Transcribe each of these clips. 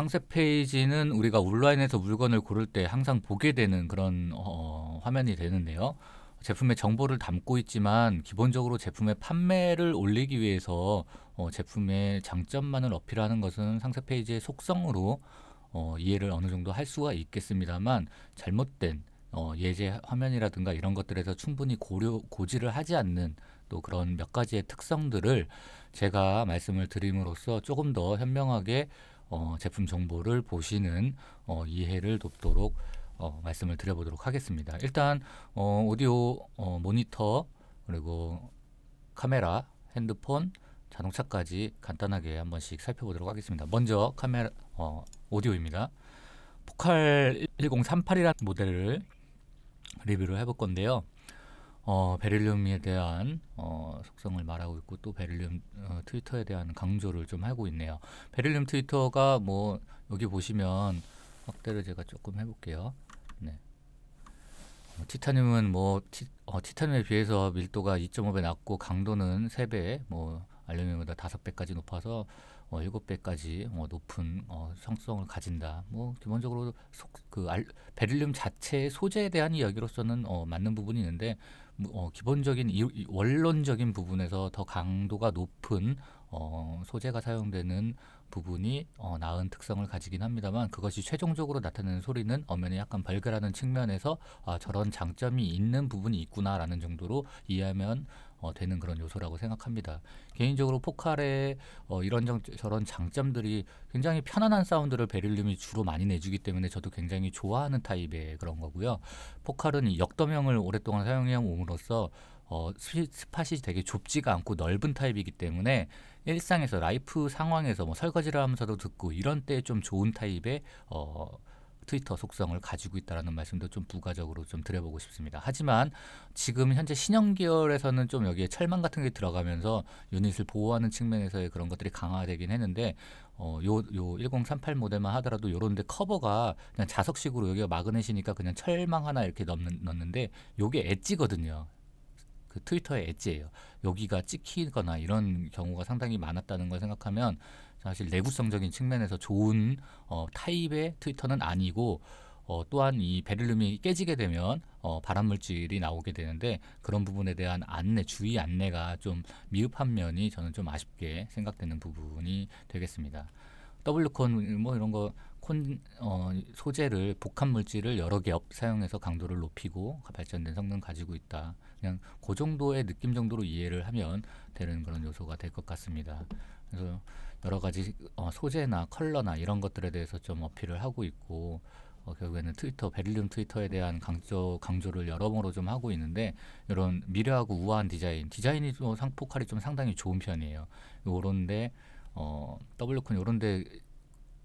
상세 페이지는 우리가 온라인에서 물건을 고를 때 항상 보게 되는 그런 어, 화면이 되는데요. 제품의 정보를 담고 있지만 기본적으로 제품의 판매를 올리기 위해서 어, 제품의 장점만을 어필하는 것은 상세 페이지의 속성으로 어, 이해를 어느 정도 할 수가 있겠습니다만 잘못된 어, 예제 화면이라든가 이런 것들에서 충분히 고려 고지를 하지 않는 또 그런 몇 가지의 특성들을 제가 말씀을 드림으로써 조금 더 현명하게 어, 제품 정보를 보시는 어, 이해를 돕도록 어, 말씀을 드려보도록 하겠습니다. 일단 어, 오디오 어, 모니터 그리고 카메라, 핸드폰, 자동차까지 간단하게 한 번씩 살펴보도록 하겠습니다. 먼저 카메라 어, 오디오입니다. 포칼 1038이라는 모델을 리뷰를 해볼 건데요. 어, 베릴륨에 대한 어, 속성을 말하고 있고 또 베릴륨 어, 트위터에 대한 강조를 좀 하고 있네요. 베릴륨 트위터가 뭐 여기 보시면 확대를 제가 조금 해볼게요. 네. 어, 티타늄은 뭐 티, 어, 타늄에 비해서 밀도가 2.5배 낮고 강도는 3배, 뭐 알루미늄보다 5배까지 높아서 어, 7배까지 어, 높은 어, 성성을 가진다. 뭐 기본적으로 속, 그 알, 베릴륨 자체의 소재에 대한 이야기로서는 어, 맞는 부분이 있는데 뭐, 어, 기본적인 이, 원론적인 부분에서 더 강도가 높은 어, 소재가 사용되는 부분이 어, 나은 특성을 가지긴 합니다만 그것이 최종적으로 나타내는 소리는 엄연히 약간 발그라는 측면에서 아, 저런 장점이 있는 부분이 있구나라는 정도로 이해하면 어, 되는 그런 요소라고 생각합니다. 개인적으로 포칼의 어, 이런 정, 저런 장점들이 굉장히 편안한 사운드를 베릴륨이 주로 많이 내주기 때문에 저도 굉장히 좋아하는 타입의 그런 거고요. 포칼은 역도명을 오랫동안 사용해옴으로써 어, 스팟이 되게 좁지가 않고 넓은 타입이기 때문에 일상에서 라이프 상황에서 뭐 설거지를 하면서도 듣고 이런 때 좀 좋은 타입의 어, 트위터 속성을 가지고 있다라는 말씀도 좀 부가적으로 좀 드려보고 싶습니다. 하지만 지금 현재 신형 계열에서는 좀 여기에 철망 같은 게 들어가면서 유닛을 보호하는 측면에서의 그런 것들이 강화되긴 했는데 어 요 요 1038 모델만 하더라도 요런데 커버가 그냥 자석식으로 여기가 마그넷이니까 그냥 철망 하나 이렇게 넣는 넣는데 요게 엣지거든요. 그 트위터의 엣지예요. 여기가 찍히거나 이런 경우가 상당히 많았다는 걸 생각하면 사실 내구성적인 측면에서 좋은 어, 타입의 트위터는 아니고 어, 또한 이 베릴륨이 깨지게 되면 어, 발암물질이 나오게 되는데 그런 부분에 대한 안내, 주의 안내가 좀 미흡한 면이 저는 좀 아쉽게 생각되는 부분이 되겠습니다. W콘 뭐 이런 거 콘, 어, 소재를 복합 물질을 여러 개 사용해서 강도를 높이고 발전된 성능 가지고 있다. 그냥 그 정도의 느낌 정도로 이해를 하면 되는 그런 요소가 될 것 같습니다. 그래서 여러 가지 어, 소재나 컬러나 이런 것들에 대해서 좀 어필을 하고 있고 어, 결국에는 트위터 베를린 트위터에 대한 강조 강조를 여러모로 좀 하고 있는데 이런 미려하고 우아한 디자인 디자인이 좀 상폭할이 좀 상당히 좋은 편이에요. 요런데 어, 더블콘 요런데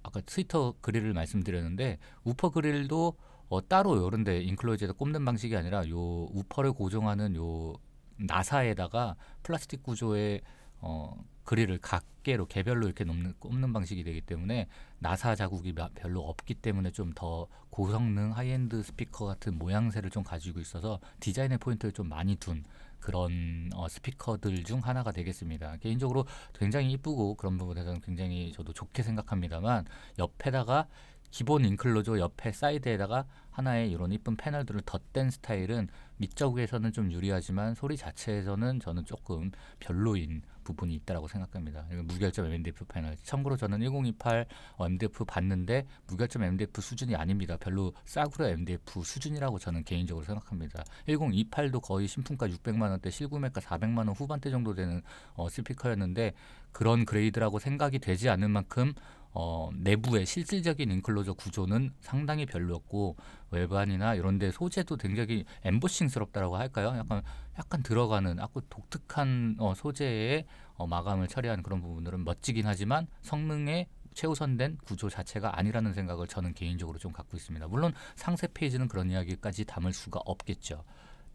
아까 트위터 그릴을 말씀드렸는데 우퍼 그릴도 어, 따로 요런데 인클로즈에다 꼽는 방식이 아니라 요 우퍼를 고정하는 요 나사에다가 플라스틱 구조의 어, 그릴을 각계로 개별로 이렇게 놓는 꼽는 방식이 되기 때문에 나사 자국이 별로 없기 때문에 좀 더 고성능 하이엔드 스피커 같은 모양새를 좀 가지고 있어서 디자인의 포인트를 좀 많이 둔 그런 어, 스피커들 중 하나가 되겠습니다. 개인적으로 굉장히 이쁘고 그런 부분에서는 굉장히 저도 좋게 생각합니다만 옆에다가 기본 인클로저 옆에 사이드에다가 하나의 이런 이쁜 패널들을 덧댄 스타일은 밑저국에서는좀 유리하지만 소리 자체에서는 저는 조금 별로인 부분이 있다고 생각합니다. 무결점 MDF 패널. 참고로 저는 1028 MDF 봤는데 무결점 MDF 수준이 아닙니다. 별로 싸구려 MDF 수준이라고 저는 개인적으로 생각합니다. 1028도 거의 신품가 600만 원대, 실구매가 400만 원 후반대 정도 되는 어, 스피커였는데 그런 그레이드라고 생각이 되지 않을 만큼 어, 내부의 실질적인 인클로저 구조는 상당히 별로였고 외관이나 이런 데 소재도 굉장히 엠보싱스럽다고 할까요? 약간 약간 들어가는 아고 독특한 어, 소재의 어, 마감을 처리한 그런 부분들은 멋지긴 하지만 성능에 최우선된 구조 자체가 아니라는 생각을 저는 개인적으로 좀 갖고 있습니다. 물론 상세 페이지는 그런 이야기까지 담을 수가 없겠죠.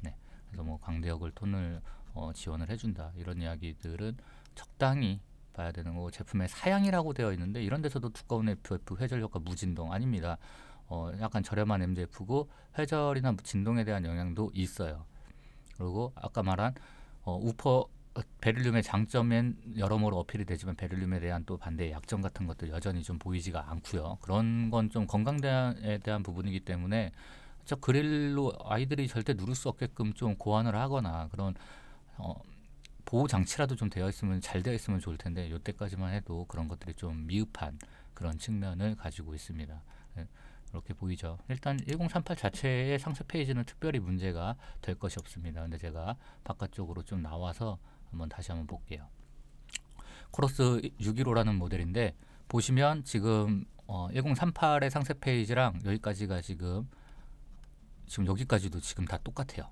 네. 그래서 뭐 광대역을 톤을 어, 지원을 해준다 이런 이야기들은 적당히 봐야 되는 거고 제품의 사양이라고 되어 있는데 이런 데서도 두꺼운 FF 회절 효과 무진동 아닙니다. 어, 약간 저렴한 MDF고 회절이나 진동에 대한 영향도 있어요. 그리고 아까 말한 어, 우퍼 베릴륨의 장점엔 여러모로 어필이 되지만 베릴륨에 대한 또 반대의 약점 같은 것도 여전히 좀 보이지가 않고요. 그런 건 좀 건강에 대한 부분이기 때문에 그릴로 아이들이 절대 누를 수 없게끔 좀 고안을 하거나 그런 어, 보호 장치라도 좀 되어 있으면 잘 되어 있으면 좋을 텐데 요때까지만 해도 그런 것들이 좀 미흡한 그런 측면을 가지고 있습니다. 이렇게 예, 보이죠. 일단 1038 자체의 상세 페이지는 특별히 문제가 될 것이 없습니다. 근데 제가 바깥쪽으로 좀 나와서 한번 다시 한번 볼게요. 코러스 615라는 모델인데 보시면 지금 어, 1038의 상세 페이지랑 여기까지가 지금 지금 여기까지도 지금 다 똑같아요.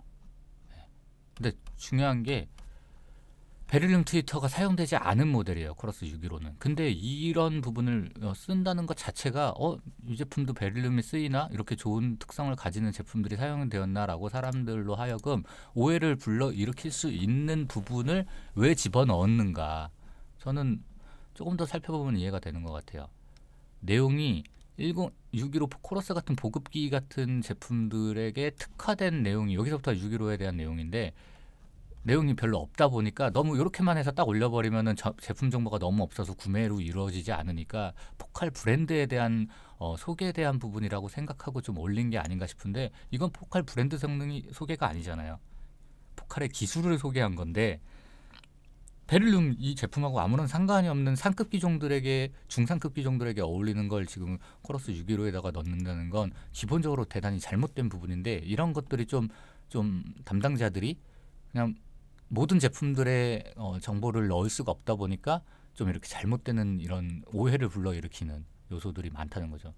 예. 근데 중요한 게 베를린 트위터가 사용되지 않은 모델이에요. 코러스 615는. 근데 이런 부분을 어, 쓴다는 것 자체가 어, 이 제품도 베를륨이 쓰이나 이렇게 좋은 특성을 가지는 제품들이 사용되었나라고 사람들로 하여금 오해를 불러 일으킬 수 있는 부분을 왜 집어넣었는가? 저는 조금 더 살펴보면 이해가 되는 것 같아요. 내용이 10615 코러스 같은 보급기 같은 제품들에게 특화된 내용이 여기서부터 615에 대한 내용인데 내용이 별로 없다 보니까 너무 이렇게만 해서 딱 올려버리면은 저, 제품 정보가 너무 없어서 구매로 이루어지지 않으니까 포칼 브랜드에 대한 어, 소개에 대한 부분이라고 생각하고 좀 올린 게 아닌가 싶은데 이건 포칼 브랜드 성능이 소개가 아니잖아요. 포칼의 기술을 소개한 건데 베를룸이 제품하고 아무런 상관이 없는 상급 기종들에게 중상급 기종들에게 어울리는 걸 지금 코러스 615에다가 넣는다는 건 기본적으로 대단히 잘못된 부분인데 이런 것들이 좀좀 좀 담당자들이 그냥 모든 제품들의 어, 정보를 넣을 수가 없다 보니까 좀 이렇게 잘못되는 이런 오해를 불러일으키는 요소들이 많다는 거죠.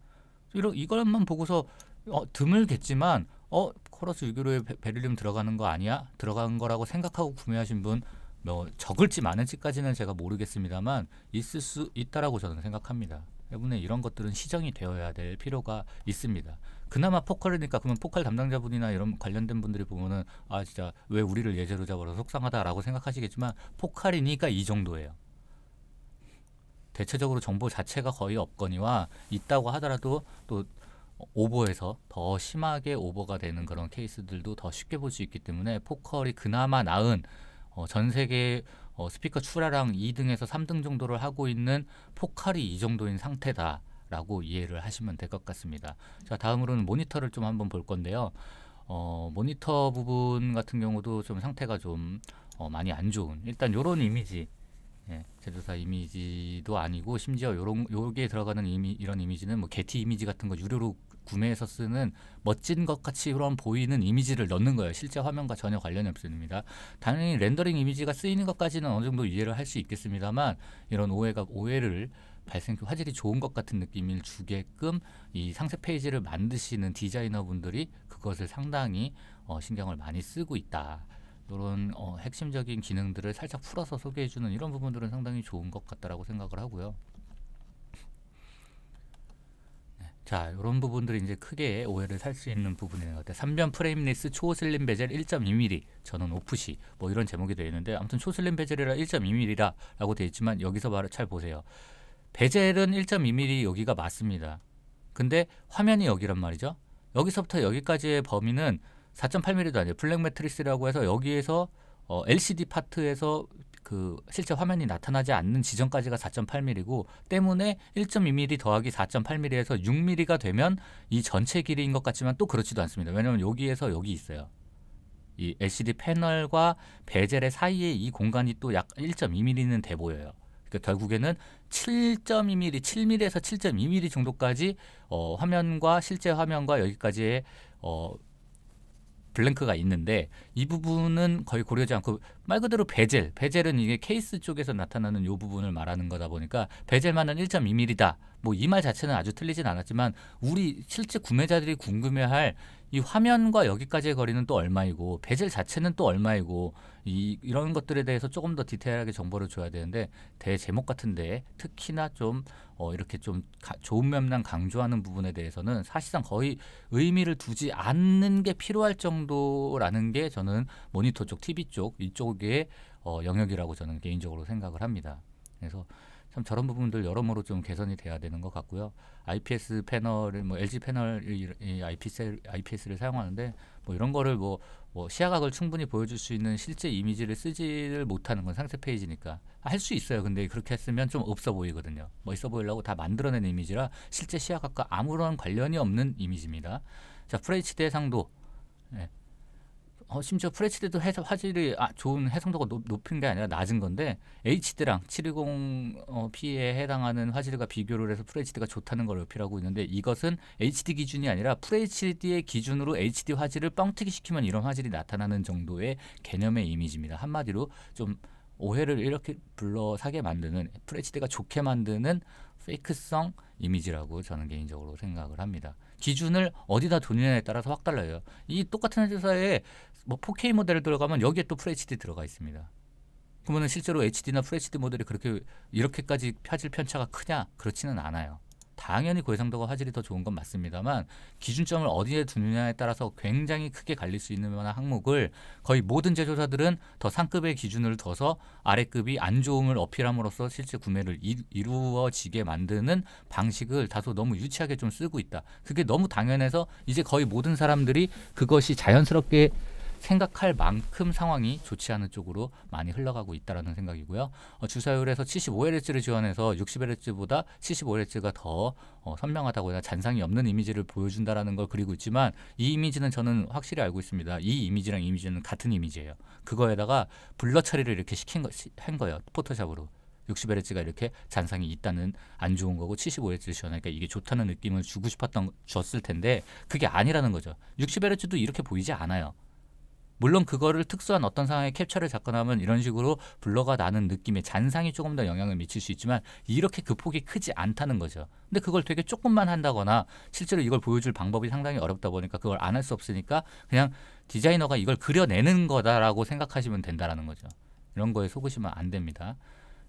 이런 이것만 보고서 어, 드물겠지만 어 코러스 유기로에 베릴륨 들어가는 거 아니야? 들어간 거라고 생각하고 구매하신 분뭐 적을지 많을지까지는 제가 모르겠습니다만 있을 수 있다라고 저는 생각합니다. 때문에 이런 것들은 시정이 되어야 될 필요가 있습니다. 그나마 포컬이니까 그러면 포컬 담당자분이나 이런 관련된 분들이 보면은 아 진짜 왜 우리를 예제로 잡아서 속상하다라고 생각하시겠지만 포컬이니까이 정도예요. 대체적으로 정보 자체가 거의 없거니와 있다고 하더라도 또 오버에서 더 심하게 오버가 되는 그런 케이스들도 더 쉽게 볼 수 있기 때문에 포컬이 그나마 나은 어, 전 세계 어, 스피커 출하랑 2등에서 3등 정도를 하고 있는 포컬이이 정도인 상태다. 라고 이해를 하시면 될 것 같습니다. 자, 다음으로는 모니터를 좀 한번 볼 건데요. 어, 모니터 부분 같은 경우도 좀 상태가 좀 어, 많이 안 좋은 일단 요런 이미지 예, 제조사 이미지도 아니고 심지어 요런 요게 들어가는 이미, 이런 이미지는 뭐 게티 이미지 같은 거 유료로 구매해서 쓰는 멋진 것 같이 그런 보이는 이미지를 넣는 거예요. 실제 화면과 전혀 관련이 없습니다. 당연히 렌더링 이미지가 쓰이는 것까지는 어느 정도 이해를 할 수 있겠습니다만 이런 오해가 오해를 발생 그 화질이 좋은 것 같은 느낌을 주게끔 이 상세 페이지를 만드시는 디자이너분들이 그것을 상당히 어, 신경을 많이 쓰고 있다. 이런 어, 핵심적인 기능들을 살짝 풀어서 소개해주는 이런 부분들은 상당히 좋은 것 같다라고 생각을 하고요. 네, 자, 이런 부분들이 이제 크게 오해를 살 수 있는 부분인 것 같아요. 3변 프레임리스 초슬림 베젤 1.2mm 저는 오프시 뭐 이런 제목이 되어 있는데 아무튼 초슬림 베젤이라 1.2mm라고 되어 있지만 여기서 바로 잘 보세요. 베젤은 1.2mm 여기가 맞습니다. 근데 화면이 여기란 말이죠. 여기서부터 여기까지의 범위는 4.8mm도 아니에요. 블랙 매트리스라고 해서 여기에서 어, LCD 파트에서 그 실제 화면이 나타나지 않는 지점까지가 4.8mm고 때문에 1.2mm 더하기 4.8mm에서 6mm가 되면 이 전체 길이인 것 같지만 또 그렇지도 않습니다. 왜냐하면 여기에서 여기 있어요. 이 LCD 패널과 베젤의 사이에 이 공간이 또 약 1.2mm는 돼 보여요. 그러니까 결국에는 7.2mm, 7mm에서 7.2mm 정도까지 어, 화면과 실제 화면과 여기까지의 어, 블랭크가 있는데 이 부분은 거의 고려하지 않고 말 그대로 베젤, 베젤은 이게 케이스 쪽에서 나타나는 요 부분을 말하는 거다 보니까 베젤만은 1.2mm다. 뭐 이 말 자체는 아주 틀리진 않았지만 우리 실제 구매자들이 궁금해할 이 화면과 여기까지의 거리는 또 얼마이고 베젤 자체는 또 얼마이고 이, 이런 것들에 대해서 조금 더 디테일하게 정보를 줘야 되는데 대제목 같은데 특히나 좀 어, 이렇게 좀 가, 좋은 면만 강조하는 부분에 대해서는 사실상 거의 의미를 두지 않는 게 필요할 정도라는 게 저는 모니터 쪽, TV 쪽 이쪽 쪽의 어, 영역이라고 저는 개인적으로 생각을 합니다. 그래서 참 저런 부분들 여러모로 좀 개선이 돼야 되는 것 같고요. IPS 패널을 뭐 LG 패널 이 IPS IPS를 사용하는데 뭐 이런 거를 뭐, 뭐 시야각을 충분히 보여줄 수 있는 실제 이미지를 쓰지를 못하는 건 상세 페이지니까 할 수 있어요. 근데 그렇게 했으면 좀 없어 보이거든요. 멋있어 뭐 보이려고 다 만들어낸 이미지라 실제 시야각과 아무런 관련이 없는 이미지입니다. 자, FHD 상도 네, 어, 심지어 FHD도 해서 화질이 아, 좋은 해상도가 높, 은게 아니라 낮은 건데 HD랑 720p에 어, 해당하는 화질과 비교를 해서 FHD가 좋다는 걸 어필하고 있는데 이것은 HD 기준이 아니라 FHD의 기준으로 HD 화질을 뻥튀기 시키면 이런 화질이 나타나는 정도의 개념의 이미지입니다. 한마디로 좀 오해를 이렇게 불러 사게 만드는 FHD가 좋게 만드는 페이크성 이미지라고 저는 개인적으로 생각을 합니다. 기준을 어디다 두느냐에 따라서 확 달라요. 이 똑같은 회사에 뭐 4K 모델을 들어가면 여기에 또 FHD 들어가 있습니다. 그러면 실제로 HD나 FHD 모델이 그렇게 이렇게까지 화질 편차가 크냐? 그렇지는 않아요. 당연히 고해상도가 화질이 더 좋은 건 맞습니다만 기준점을 어디에 두느냐에 따라서 굉장히 크게 갈릴 수 있는 만한 항목을 거의 모든 제조사들은 더 상급의 기준을 둬서 아래급이 안 좋음을 어필함으로써 실제 구매를 이, 루어지게 만드는 방식을 다소 너무 유치하게 좀 쓰고 있다. 그게 너무 당연해서 이제 거의 모든 사람들이 그것이 자연스럽게 생각할 만큼 상황이 좋지 않은 쪽으로 많이 흘러가고 있다라는 생각이고요. 어, 주사율에서 75Hz를 지원해서 60Hz보다 75Hz가 더 어, 선명하다거나 잔상이 없는 이미지를 보여준다라는 걸 그리고 있지만 이 이미지는 저는 확실히 알고 있습니다. 이 이미지랑 이미지는 같은 이미지예요. 그거에다가 블러 처리를 이렇게 시킨 거, 시, 한 거예요. 포토샵으로. 60Hz가 이렇게 잔상이 있다는 안 좋은 거고 75Hz 지원하니까 이게 좋다는 느낌을 주고 싶었던 줬을 텐데 그게 아니라는 거죠. 60Hz도 이렇게 보이지 않아요. 물론 그거를 특수한 어떤 상황에 캡처를 잡거나면 이런 식으로 블러가 나는 느낌의 잔상이 조금 더 영향을 미칠 수 있지만 이렇게 그 폭이 크지 않다는 거죠. 근데 그걸 되게 조금만 한다거나 실제로 이걸 보여줄 방법이 상당히 어렵다 보니까 그걸 안 할 수 없으니까 그냥 디자이너가 이걸 그려내는 거다라고 생각하시면 된다라는 거죠. 이런 거에 속으시면 안 됩니다.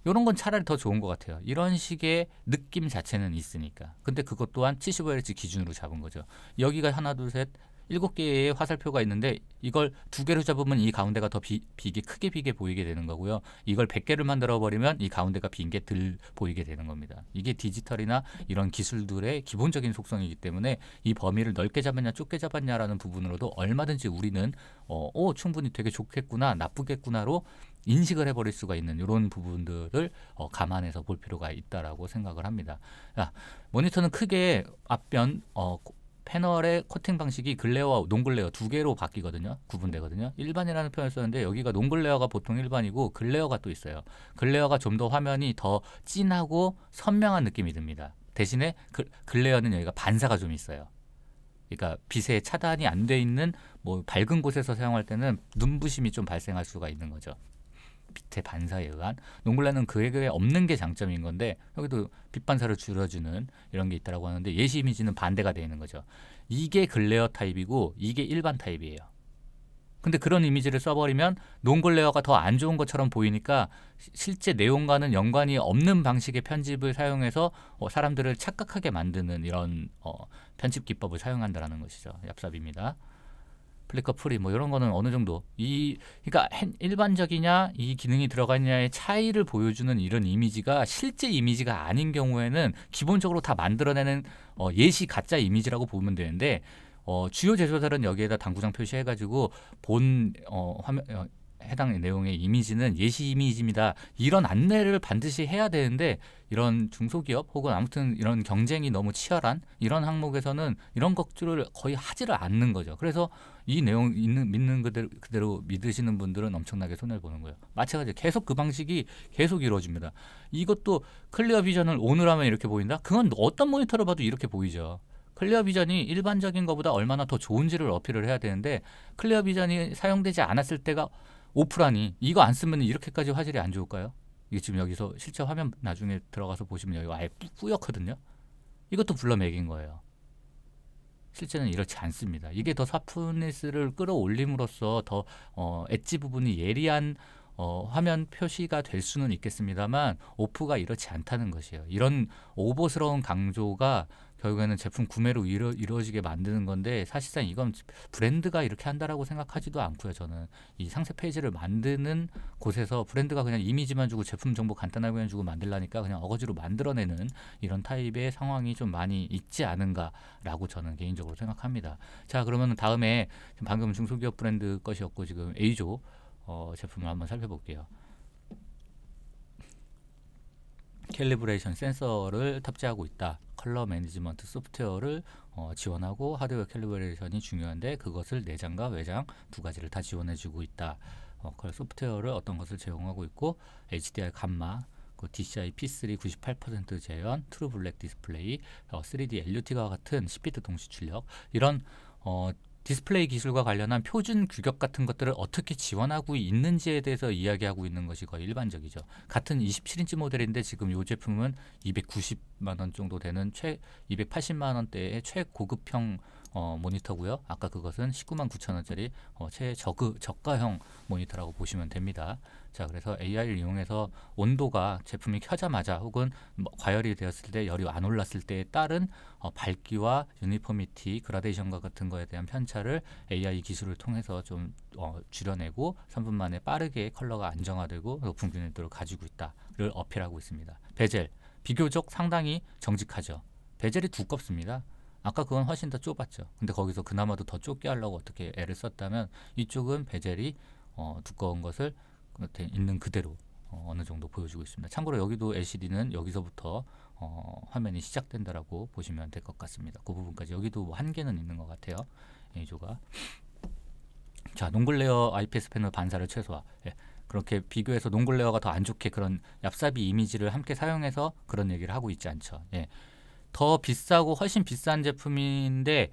이런 건 차라리 더 좋은 것 같아요. 이런 식의 느낌 자체는 있으니까. 근데 그것 또한 75Hz 기준으로 잡은 거죠. 여기가 하나, 둘, 셋, 7 개의 화살표가 있는데 이걸 2 개로 잡으면 이 가운데가 더 비, 비게 크게 비게 보이게 되는 거고요. 이걸 1 0 0개를 만들어 버리면 이 가운데가 빈게덜 보이게 되는 겁니다. 이게 디지털이나 이런 기술들의 기본적인 속성이기 때문에 이 범위를 넓게 잡았냐 좁게 잡았냐라는 부분으로도 얼마든지 우리는 어, 오, 충분히 되게 좋겠구나 나쁘겠구나로 인식을 해버릴 수가 있는 이런 부분들을 어, 감안해서 볼 필요가 있다라고 생각을 합니다. 자, 모니터는 크게 앞변 어, 패널의 코팅 방식이 글레어와 논글레어 두 개로 바뀌거든요. 구분되거든요. 일반이라는 표현을 썼는데 여기가 논글레어가 보통 일반이고 글레어가 또 있어요. 글레어가 좀 더 화면이 더 진하고 선명한 느낌이 듭니다. 대신에 글, 그, 글레어는 여기가 반사가 좀 있어요. 그러니까 빛의 차단이 안 돼 있는 뭐 밝은 곳에서 사용할 때는 눈부심이 좀 발생할 수가 있는 거죠. 빛의 반사에 의한 농골라는 그에게 없는 게 장점인 건데 여기도 빛 반사를 줄여주는 이런 게 있다라고 하는데 예시 이미지는 반대가 되는 거죠. 이게 글레어 타입이고 이게 일반 타입이에요. 근데 그런 이미지를 써버리면 논글레어가 더 안 좋은 것처럼 보이니까 실제 내용과는 연관이 없는 방식의 편집을 사용해서 어, 사람들을 착각하게 만드는 이런 어, 편집 기법을 사용한다라는 것이죠. 얍삽입니다. 플리커 프리 뭐 이런 거는 어느 정도 이 그러니까 일반적이냐 이 기능이 들어가 있냐의 차이를 보여주는 이런 이미지가 실제 이미지가 아닌 경우에는 기본적으로 다 만들어내는 어, 예시 가짜 이미지라고 보면 되는데 어, 주요 제조사들은 여기에다 당구장 표시해가지고 본 어, 화면 어, 해당 내용의 이미지는 예시 이미지입니다. 이런 안내를 반드시 해야 되는데 이런 중소기업 혹은 아무튼 이런 경쟁이 너무 치열한 이런 항목에서는 이런 것들을 거의 하지를 않는 거죠. 그래서 이 내용 있는 믿는 그대로, 그대로 믿으시는 분들은 엄청나게 손해를 보는 거예요. 마찬가지 로 계속 그 방식이 계속 이루어집니다. 이것도 클리어 비전을 오늘 하면 이렇게 보인다? 그건 어떤 모니터를 봐도 이렇게 보이죠. 클리어 비전이 일반적인 것보다 얼마나 더 좋은지를 어필을 해야 되는데 클리어 비전이 사용되지 않았을 때가 오프라니 이거 안 쓰면 이렇게까지 화질이 안 좋을까요? 이게 지금 여기서 실제 화면 나중에 들어가서 보시면 여기 아예 뿌옇거든요. 이것도 불러매긴 거예요. 실제는 이렇지 않습니다. 이게 더 사프니스를 끌어올림으로써 더 어, 엣지 부분이 예리한 어, 화면 표시가 될 수는 있겠습니다만 오프가 이렇지 않다는 것이에요. 이런 오보스러운 강조가 결국에는 제품 구매로 이루, 이루어지게 만드는 건데 사실상 이건 브랜드가 이렇게 한다라고 생각하지도 않고요. 저는 이 상세 페이지를 만드는 곳에서 브랜드가 그냥 이미지만 주고 제품 정보 간단하게 그냥 주고 만들라니까 그냥 어거지로 만들어내는 이런 타입의 상황이 좀 많이 있지 않은가라고 저는 개인적으로 생각합니다. 자 그러면 다음에 방금 중소기업 브랜드 것이었고 지금 A조 어, 제품을 한번 살펴볼게요. 캘리브레이션 센서를 탑재하고 있다. 컬러 매니지먼트 소프트웨어를 어, 지원하고 하드웨어 캘리브레이션이 중요한데 그것을 내장과 외장 두 가지를 다 지원해주고 있다. 어, 그 소프트웨어를 어떤 것을 제공하고 있고 HDR 감마 DCI P3 98% 재현, 트루 블랙 디스플레이, 3D LUT와 같은 10비트 동시 출력 이런 어, 디스플레이 기술과 관련한 표준 규격 같은 것들을 어떻게 지원하고 있는지에 대해서 이야기하고 있는 것이 거의 일반적이죠. 같은 27인치 모델인데 지금 이 제품은 290만 원 정도 되는 최 280만 원대의 최고급형 어, 모니터고요. 아까 그것은 19만 9천 원짜리 어, 최저가 저가형 모니터라고 보시면 됩니다. 자, 그래서 AI를 이용해서 온도가 제품이 켜자마자 혹은 뭐 과열이 되었을 때 열이 안 올랐을 때에 따른 어, 밝기와 유니포미티, 그라데이션과 같은 거에 대한 편차를 AI 기술을 통해서 좀 어, 줄여내고 3분 만에 빠르게 컬러가 안정화되고 높은 균일도를 가지고 있다를 어필하고 있습니다. 베젤 비교적 상당히 정직하죠. 베젤이 두껍습니다. 아까 그건 훨씬 더 좁았죠. 근데 거기서 그나마도 더 좁게 하려고 어떻게 애를 썼다면 이쪽은 베젤이 어, 두꺼운 것을 있는 그대로 어, 느 정도 보여주고 있습니다. 참고로 여기도 LCD는 여기서부터 어, 화면이 시작된다라고 보시면 될 것 같습니다. 그 부분까지 여기도 뭐 한계는 있는 것 같아요. 이조가 자 농글레어 IPS 패널 반사를 최소화. 예. 그렇게 비교해서 농글레어가 더 안 좋게 그런 얍삽이 이미지를 함께 사용해서 그런 얘기를 하고 있지 않죠. 예. 더 비싸고 훨씬 비싼 제품인데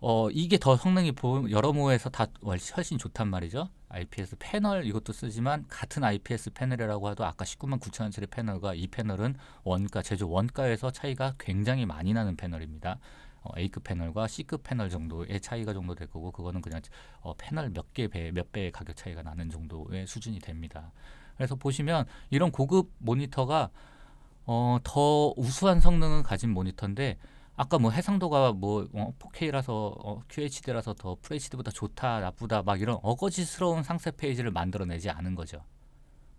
어 이게 더 성능이 여러모에서 다 훨씬 좋단 말이죠. IPS 패널 이것도 쓰지만 같은 IPS 패널이라고 해도 아까 19만 9천 원짜리 패널과 이 패널은 원가 제조 원가에서 차이가 굉장히 많이 나는 패널입니다. 어, A급 패널과 C급 패널 정도의 차이가 정도 될 거고 그거는 그냥 어, 패널 몇 개 배 몇 배의 가격 차이가 나는 정도의 수준이 됩니다. 그래서 보시면 이런 고급 모니터가 어, 더 우수한 성능을 가진 모니터인데 아까 뭐 해상도가 뭐 어, 4K라서 어, QHD라서 더 FHD보다 좋다 나쁘다 막 이런 어거지스러운 상세 페이지를 만들어내지 않은 거죠.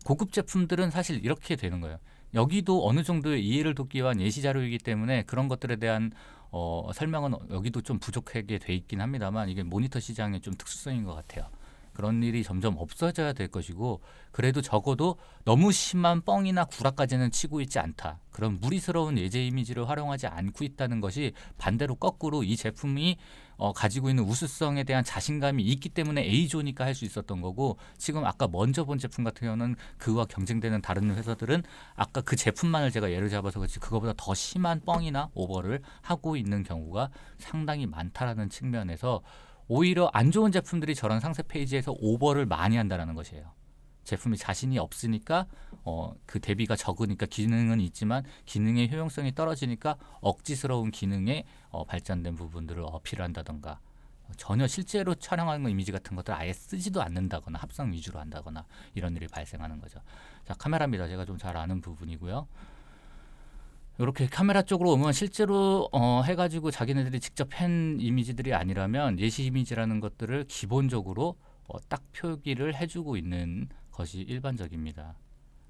고급 제품들은 사실 이렇게 되는 거예요. 여기도 어느 정도의 이해를 돕기 위한 예시 자료이기 때문에 그런 것들에 대한 어, 설명은 여기도 좀 부족하게 돼 있긴 합니다만 이게 모니터 시장의 좀 특수성인 것 같아요. 그런 일이 점점 없어져야 될 것이고 그래도 적어도 너무 심한 뻥이나 구라까지는 치고 있지 않다. 그런 무리스러운 예제 이미지를 활용하지 않고 있다는 것이 반대로 거꾸로 이 제품이 어, 가지고 있는 우수성에 대한 자신감이 있기 때문에 A조니까 할 수 있었던 거고 지금 아까 먼저 본 제품 같은 경우는 그와 경쟁되는 다른 회사들은 아까 그 제품만을 제가 예를 잡아서 그렇지 그거보다 더 심한 뻥이나 오버를 하고 있는 경우가 상당히 많다라는 측면에서 오히려 안 좋은 제품들이 저런 상세 페이지에서 오버를 많이 한다라는 것이에요. 제품이 자신이 없으니까 어, 그 대비가 적으니까 기능은 있지만 기능의 효용성이 떨어지니까 억지스러운 기능에 어, 발전된 부분들을 어필한다던가 전혀 실제로 촬영하는 이미지 같은 것들 아예 쓰지도 않는다거나 합성 위주로 한다거나 이런 일이 발생하는 거죠. 자 카메라입니다. 제가 좀 잘 아는 부분이고요. 이렇게 카메라 쪽으로 오면 실제로 어, 해가지고 자기네들이 직접 한 이미지들이 아니라면 예시 이미지라는 것들을 기본적으로 어, 딱 표기를 해주고 있는 것이 일반적입니다.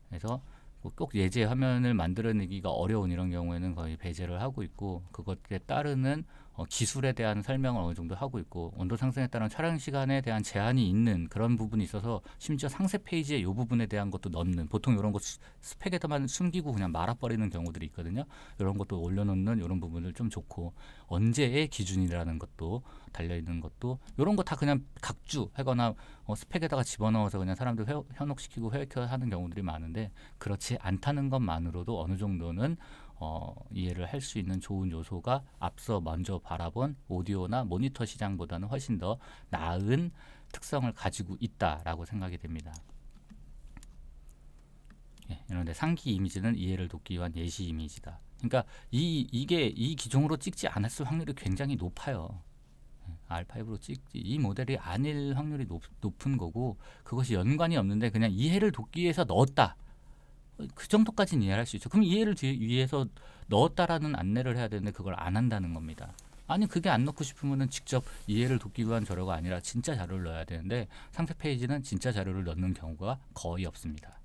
그래서 뭐 꼭 예제 화면을 만들어내기가 어려운 이런 경우에는 거의 배제를 하고 있고 그것에 따르는 어, 기술에 대한 설명을 어느 정도 하고 있고 온도 상승에 따른 촬영 시간에 대한 제한이 있는 그런 부분이 있어서 심지어 상세 페이지에 이 부분에 대한 것도 넣는 보통 이런 거 스펙에다만 숨기고 그냥 말아버리는 경우들이 있거든요. 이런 것도 올려놓는 이런 부분을 좀 좋고 언제의 기준이라는 것도 달려있는 것도 이런 거 다 그냥 각주 하거나 어, 스펙에다가 집어넣어서 그냥 사람들 회, 현혹시키고 회외켜 하는 경우들이 많은데 그렇지 않다는 것만으로도 어느 정도는 어, 이해를 할 수 있는 좋은 요소가 앞서 먼저 바라본 오디오나 모니터 시장보다는 훨씬 더 나은 특성을 가지고 있다라고 생각이 됩니다. 예, 이런데 상기 이미지는 이해를 돕기 위한 예시 이미지다. 그러니까 이 이게 이 기종으로 찍지 않았을 확률이 굉장히 높아요. R5로 예, 찍지 이 모델이 아닐 확률이 높, 은 거고 그것이 연관이 없는데 그냥 이해를 돕기 위해서 넣었다 그 정도까지는 이해할 수 있죠. 그럼 이해를 위해서 넣었다라는 안내를 해야 되는데 그걸 안 한다는 겁니다. 아니 그게 안 넣고 싶으면은 직접 이해를 돕기 위한 자료가 아니라 진짜 자료를 넣어야 되는데 상세 페이지는 진짜 자료를 넣는 경우가 거의 없습니다.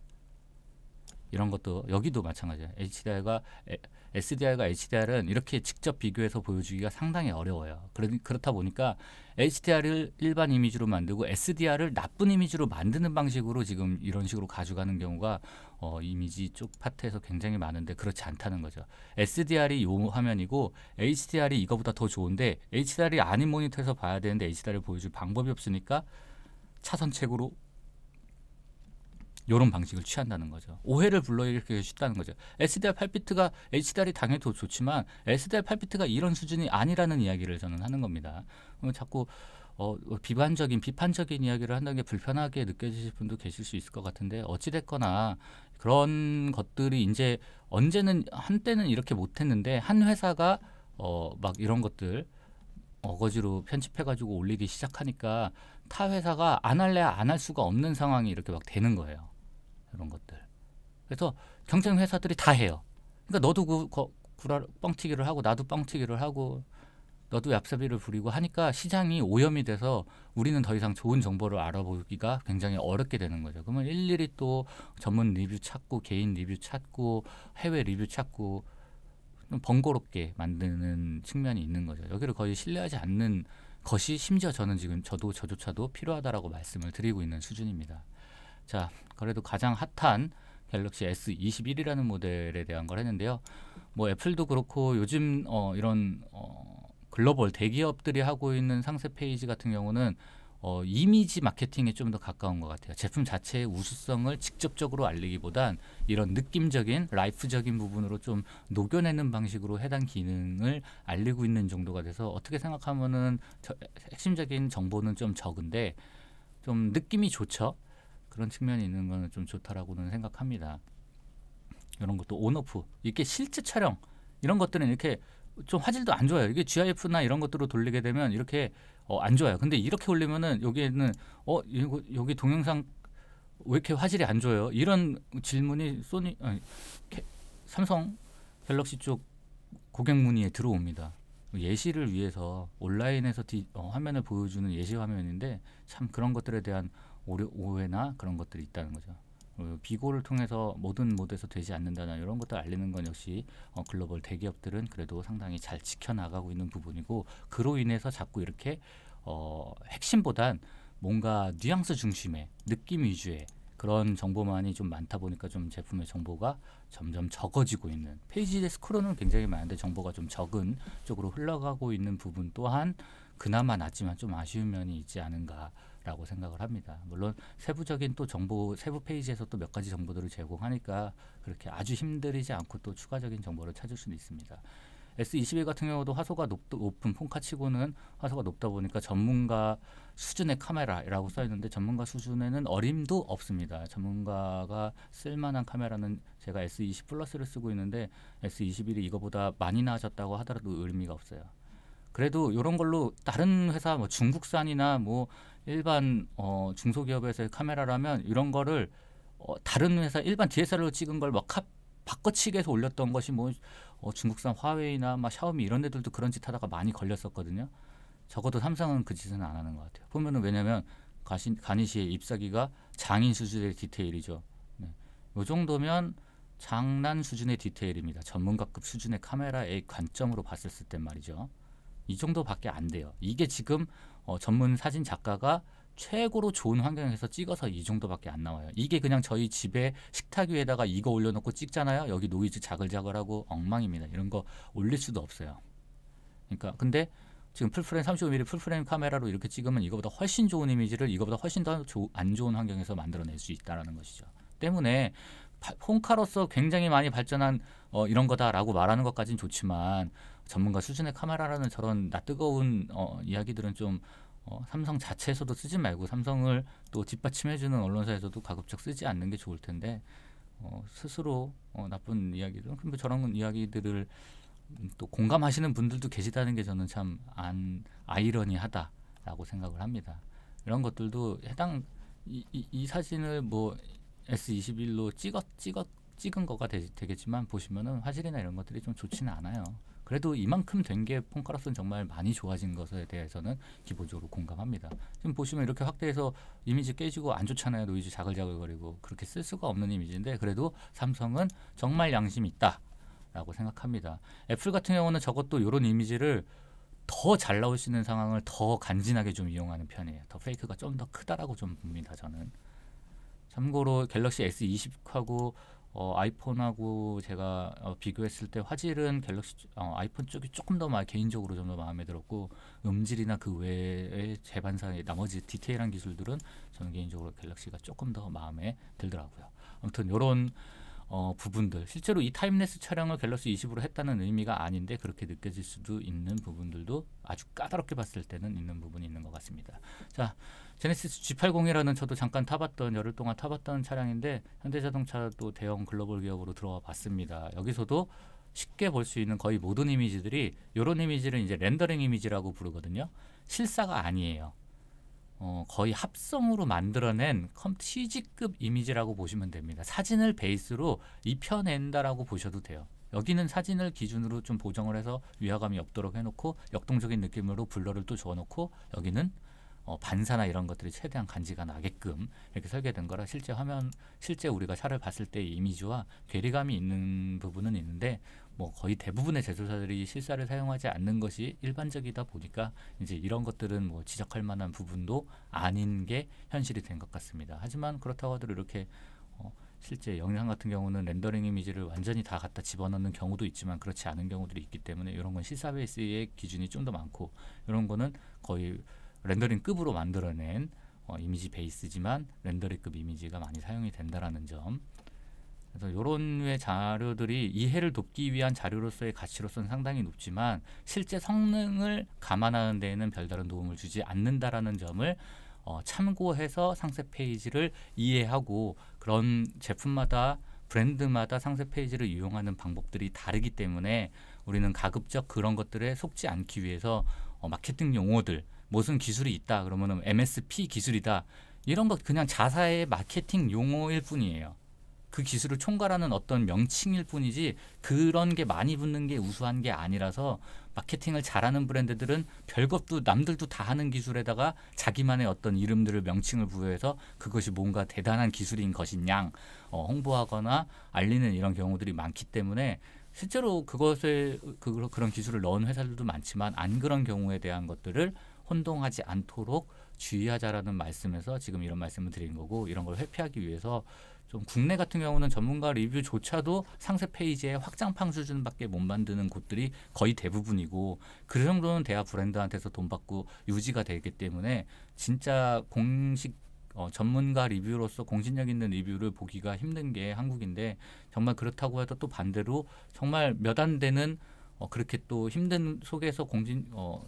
이런 것도 여기도 마찬가지예요. HDR과 SDR과 HDR은 이렇게 직접 비교해서 보여주기가 상당히 어려워요. 그렇다 보니까 HDR을 일반 이미지로 만들고 SDR을 나쁜 이미지로 만드는 방식으로 지금 이런 식으로 가져가는 경우가 어, 이미지 쪽 파트에서 굉장히 많은데 그렇지 않다는 거죠. SDR이 요 화면이고 HDR이 이거보다 더 좋은데 HDR이 아닌 모니터에서 봐야 되는데 HDR을 보여줄 방법이 없으니까 차선책으로 이런 방식을 취한다는 거죠. 오해를 불러일으키기 쉽다는 거죠. SDR 8비트가 HDR이 당해도 좋지만 SDR 8비트가 이런 수준이 아니라는 이야기를 저는 하는 겁니다. 그러면 자꾸 어, 비반적인 비판적인 이야기를 한다는 게 불편하게 느껴지실 분도 계실 수 있을 것 같은데 어찌 됐거나 그런 것들이 이제 언제는 한때는 이렇게 못했는데 한 회사가 어, 막 이런 것들 어거지로 편집해가지고 올리기 시작하니까 타 회사가 안 할래야 안 할 수가 없는 상황이 이렇게 막 되는 거예요. 그런 것들. 그래서 경쟁 회사들이 다 해요. 그러니까 너도 그, 거, 구라, 뻥튀기를 하고 나도 뻥튀기를 하고 너도 얍삽이를 부리고 하니까 시장이 오염이 돼서 우리는 더 이상 좋은 정보를 알아보기가 굉장히 어렵게 되는 거죠. 그러면 일일이 또 전문 리뷰 찾고 개인 리뷰 찾고 해외 리뷰 찾고 좀 번거롭게 만드는 측면이 있는 거죠. 여기를 거의 신뢰하지 않는 것이 심지어 저는 지금 저도 저조차도 필요하다라고 말씀을 드리고 있는 수준입니다. 자, 그래도 가장 핫한 갤럭시 S21이라는 모델에 대한 걸 했는데요. 뭐 애플도 그렇고 요즘 어, 이런 어, 글로벌 대기업들이 하고 있는 상세 페이지 같은 경우는 어, 이미지 마케팅에 좀 더 가까운 것 같아요. 제품 자체의 우수성을 직접적으로 알리기보단 이런 느낌적인 라이프적인 부분으로 좀 녹여내는 방식으로 해당 기능을 알리고 있는 정도가 돼서 어떻게 생각하면은 저, 핵심적인 정보는 좀 적은데 좀 느낌이 좋죠. 그런 측면이 있는 거는 좀 좋다라고는 생각합니다. 이런 것도 온오프 이게 실제 촬영 이런 것들은 이렇게 좀 화질도 안 좋아요. 이게 GIF나 이런 것들로 돌리게 되면 이렇게 어, 안 좋아요. 근데 이렇게 올리면은 여기에는 어 이거, 여기 동영상 왜 이렇게 화질이 안 좋아요? 이런 질문이 소니 아니, 캐, 삼성 갤럭시 쪽 고객 문의에 들어옵니다. 예시를 위해서 온라인에서 디, 어, 화면을 보여주는 예시 화면인데 참 그런 것들에 대한 오해나 오 그런 것들이 있다는 거죠. 어, 비고를 통해서 모든 모드에서 되지 않는다나 이런 것들 알리는 건 역시 어, 글로벌 대기업들은 그래도 상당히 잘 지켜나가고 있는 부분이고 그로 인해서 자꾸 이렇게 어, 핵심보단 뭔가 뉘앙스 중심의 느낌 위주의 그런 정보만이 좀 많다 보니까 좀 제품의 정보가 점점 적어지고 있는 페이지 스크롤은 굉장히 많은데 정보가 좀 적은 쪽으로 흘러가고 있는 부분 또한 그나마 낫지만 좀 아쉬운 면이 있지 않은가라고 생각을 합니다. 물론 세부적인 또 정보 세부 페이지에서 또 몇 가지 정보들을 제공하니까 그렇게 아주 힘들이지 않고 또 추가적인 정보를 찾을 수는 있습니다. S21 같은 경우도 화소가 높, 높은 폰카치고는 화소가 높다 보니까 전문가 수준의 카메라라고 써 있는데 전문가 수준에는 어림도 없습니다. 전문가가 쓸만한 카메라는 제가 S20 플러스를 쓰고 있는데 S21이 이거보다 많이 나아졌다고 하더라도 의미가 없어요. 그래도 이런 걸로 다른 회사 뭐 중국산이나 뭐 일반 어, 중소기업에서의 카메라라면 이런 거를 어, 다른 회사 일반 DSLR로 찍은 걸막 바꿔치기해서 올렸던 것이 뭐 어, 중국산 화웨이나 막 샤오미 이런 데들도 그런 짓 하다가 많이 걸렸었거든요. 적어도 삼성은 그 짓은 안 하는 것 같아요. 보면은 왜냐면 가신 가니시의 잎사귀가 장인 수준의 디테일이죠. 네. 요 정도면 장난 수준의 디테일입니다. 전문가급 수준의 카메라의 관점으로 봤을 때 말이죠. 이 정도밖에 안 돼요. 이게 지금 어, 전문 사진 작가가 최고로 좋은 환경에서 찍어서 이 정도밖에 안 나와요. 이게 그냥 저희 집에 식탁 위에다가 이거 올려놓고 찍잖아요. 여기 노이즈 자글자글하고 엉망입니다. 이런 거 올릴 수도 없어요. 그러니까 근데 지금 풀프레임 35mm 풀프레임 카메라로 이렇게 찍으면 이거보다 훨씬 좋은 이미지를 이거보다 훨씬 더 안 좋은 환경에서 만들어낼 수 있다라는 것이죠. 때문에 폰카로서 굉장히 많이 발전한 어, 이런 거다라고 말하는 것까지는 좋지만 전문가 수준의 카메라라는 저런 낯뜨거운 어, 이야기들은 좀 어, 삼성 자체에서도 쓰지 말고 삼성을 또 뒷받침해주는 언론사에서도 가급적 쓰지 않는 게 좋을 텐데 어, 스스로 어, 나쁜 이야기들, 근데 뭐 저런 이야기들을 또 공감하시는 분들도 계시다는 게 저는 참 안 아이러니하다라고 생각을 합니다. 이런 것들도 해당 이, 이, 이 사진을 뭐 S21로 찍었 찍었 찍은 거가 되, 겠지만 보시면은 화질이나 이런 것들이 좀 좋지는 않아요. 그래도 이만큼 된 게 폰카로스는 정말 많이 좋아진 것에 대해서는 기본적으로 공감합니다. 지금 보시면 이렇게 확대해서 이미지 깨지고 안 좋잖아요. 노이즈 자글자글거리고 그렇게 쓸 수가 없는 이미지인데 그래도 삼성은 정말 양심 있다라고 생각합니다. 애플 같은 경우는 저것도 이런 이미지를 더 잘 나올 수 있는 상황을 더 간지나게 좀 이용하는 편이에요. 더 페이크가 좀 더 크다라고 좀 봅니다. 저는 참고로 갤럭시 S20하고 어, 아이폰하고 제가 어, 비교했을 때 화질은 갤럭시 어, 아이폰 쪽이 조금 더 마, 개인적으로 좀 더 마음에 들었고 음질이나 그외에 재반사의 나머지 디테일한 기술들은 저는 개인적으로 갤럭시가 조금 더 마음에 들더라고요. 아무튼 이런 어, 부분들 실제로 이 타임레스 촬영을 갤럭시 20으로 했다는 의미가 아닌데 그렇게 느껴질 수도 있는 부분들도 아주 까다롭게 봤을 때는 있는 부분이 있는 것 같습니다. 자 제네시스 G80이라는 저도 잠깐 타봤던 열흘 동안 타봤던 차량인데 현대자동차도 대형 글로벌 기업으로 들어와 봤습니다. 여기서도 쉽게 볼 수 있는 거의 모든 이미지들이 이런 이미지를 이제 렌더링 이미지라고 부르거든요. 실사가 아니에요. 어, 거의 합성으로 만들어낸 컴시지급 이미지라고 보시면 됩니다. 사진을 베이스로 입혀낸다라고 보셔도 돼요. 여기는 사진을 기준으로 좀 보정을 해서 위화감이 없도록 해놓고 역동적인 느낌으로 블러를 또 줘놓고 여기는 어, 반사나 이런 것들이 최대한 간지가 나게끔 이렇게 설계된 거라 실제 화면 실제 우리가 샤를 봤을 때 이미지와 괴리감이 있는 부분은 있는데 뭐 거의 대부분의 제조사들이 실사를 사용하지 않는 것이 일반적이다 보니까 이제 이런 것들은 뭐 지적할 만한 부분도 아닌 게 현실이 된 것 같습니다. 하지만 그렇다고 하더라도 이렇게 어 실제 영상 같은 경우는 렌더링 이미지를 완전히 다 갖다 집어넣는 경우도 있지만 그렇지 않은 경우들이 있기 때문에 이런 건 실사 베이스의 기준이 좀 더 많고 이런 거는 거의 렌더링 급으로 만들어낸 어, 이미지 베이스지만 렌더링급 이미지가 많이 사용이 된다라는 점 그래서 이런 외 자료들이 이해를 돕기 위한 자료로서의 가치로서는 상당히 높지만 실제 성능을 감안하는 데에는 별다른 도움을 주지 않는다라는 점을 어, 참고해서 상세 페이지를 이해하고 그런 제품마다 브랜드마다 상세 페이지를 이용하는 방법들이 다르기 때문에 우리는 가급적 그런 것들에 속지 않기 위해서 어, 마케팅 용어들 무슨 기술이 있다 그러면은 MSP 기술이다 이런 것 그냥 자사의 마케팅 용어일 뿐이에요. 그 기술을 총괄하는 어떤 명칭일 뿐이지 그런 게 많이 붙는 게 우수한 게 아니라서 마케팅을 잘하는 브랜드들은 별것도 남들도 다 하는 기술에다가 자기만의 어떤 이름들을 명칭을 부여해서 그것이 뭔가 대단한 기술인 것인양 어, 홍보하거나 알리는 이런 경우들이 많기 때문에 실제로 그것을 그, 그런 기술을 넣은 회사들도 많지만 안 그런 경우에 대한 것들을 혼동하지 않도록 주의하자라는 말씀에서 지금 이런 말씀을 드린 거고 이런 걸 회피하기 위해서 좀 국내 같은 경우는 전문가 리뷰조차도 상세 페이지에 확장판 수준밖에 못 만드는 곳들이 거의 대부분이고 그 정도는 대학 브랜드한테서 돈 받고 유지가 되기 때문에 진짜 공식 어, 전문가 리뷰로서 공신력 있는 리뷰를 보기가 힘든 게 한국인데 정말 그렇다고 해도 또 반대로 정말 몇 안 되는 어, 그렇게 또 힘든 속에서 공신 어,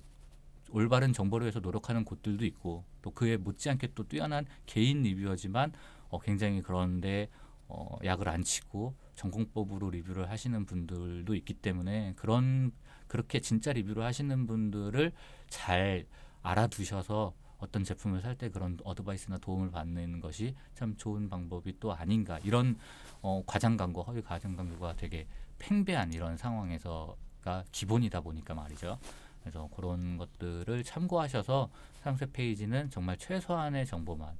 올바른 정보를 위해서 노력하는 곳들도 있고 또 그에 못지않게 또 뛰어난 개인 리뷰어지만 어, 굉장히 그런데 어, 약을 안 치고 전공법으로 리뷰를 하시는 분들도 있기 때문에 그런 그렇게 진짜 리뷰를 하시는 분들을 잘 알아두셔서 어떤 제품을 살 때 그런 어드바이스나 도움을 받는 것이 참 좋은 방법이 또 아닌가 이런 어, 과장 광고 허위 과장 광고가 되게 팽배한 이런 상황에서가 기본이다 보니까 말이죠. 그래서 그런 것들을 참고하셔서 상세 페이지는 정말 최소한의 정보만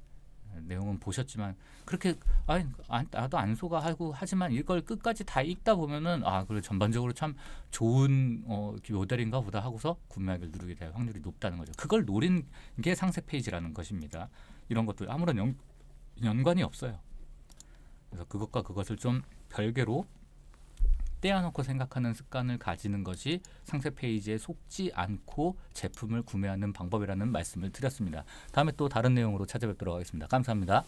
내용은 보셨지만 그렇게 아니 나도 안 속아 하고 하지만 이걸 끝까지 다 읽다 보면은 아 그래 전반적으로 참 좋은 어 모델인가 보다 하고서 구매하기를 누르게 될 확률이 높다는 거죠. 그걸 노린 게 상세 페이지라는 것입니다. 이런 것도 아무런 연, 연관이 없어요. 그래서 그것과 그것을 좀 별개로 떼어놓고 생각하는 습관을 가지는 것이 상세 페이지에 속지 않고 제품을 구매하는 방법이라는 말씀을 드렸습니다. 다음에 또 다른 내용으로 찾아뵙도록 하겠습니다. 감사합니다.